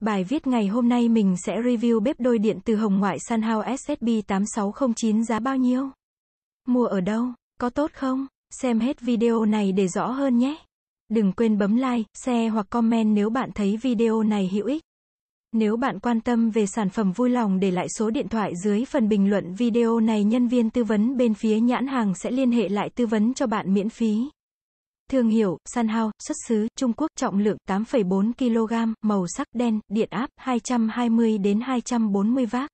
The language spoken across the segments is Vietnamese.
Bài viết ngày hôm nay mình sẽ review bếp đôi điện từ hồng ngoại Sanhao SSB 8609 giá bao nhiêu? Mua ở đâu? Có tốt không? Xem hết video này để rõ hơn nhé. Đừng quên bấm like, share hoặc comment nếu bạn thấy video này hữu ích. Nếu bạn quan tâm về sản phẩm vui lòng để lại số điện thoại dưới phần bình luận video này nhân viên tư vấn bên phía nhãn hàng sẽ liên hệ lại tư vấn cho bạn miễn phí. Thương hiệu, San xuất xứ, Trung Quốc, trọng lượng 8,4 kg, màu sắc đen, điện áp 220 đến 240 vác.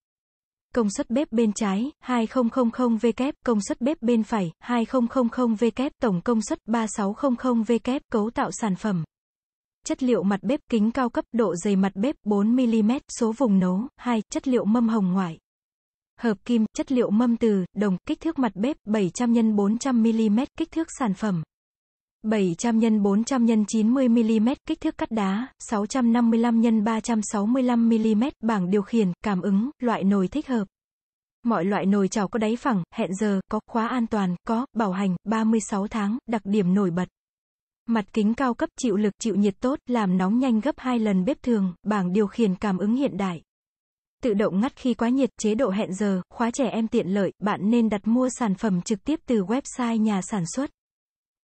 Công suất bếp bên trái, 2000W, công suất bếp bên phải, 2000W, tổng công suất 3600W, cấu tạo sản phẩm. Chất liệu mặt bếp kính cao cấp, độ dày mặt bếp 4mm, số vùng nấu, 2, chất liệu mâm hồng ngoại. Hợp kim, chất liệu mâm từ, đồng, kích thước mặt bếp 700 x 400mm, kích thước sản phẩm. 700 x 400 x 90 mm, kích thước cắt đá, 655 x 365 mm, bảng điều khiển, cảm ứng, loại nồi thích hợp. Mọi loại nồi chảo có đáy phẳng, hẹn giờ, có khóa an toàn, có, bảo hành, 36 tháng, đặc điểm nổi bật. Mặt kính cao cấp chịu lực chịu nhiệt tốt, làm nóng nhanh gấp 2 lần bếp thường, bảng điều khiển cảm ứng hiện đại. Tự động ngắt khi quá nhiệt, chế độ hẹn giờ, khóa trẻ em tiện lợi, bạn nên đặt mua sản phẩm trực tiếp từ website nhà sản xuất.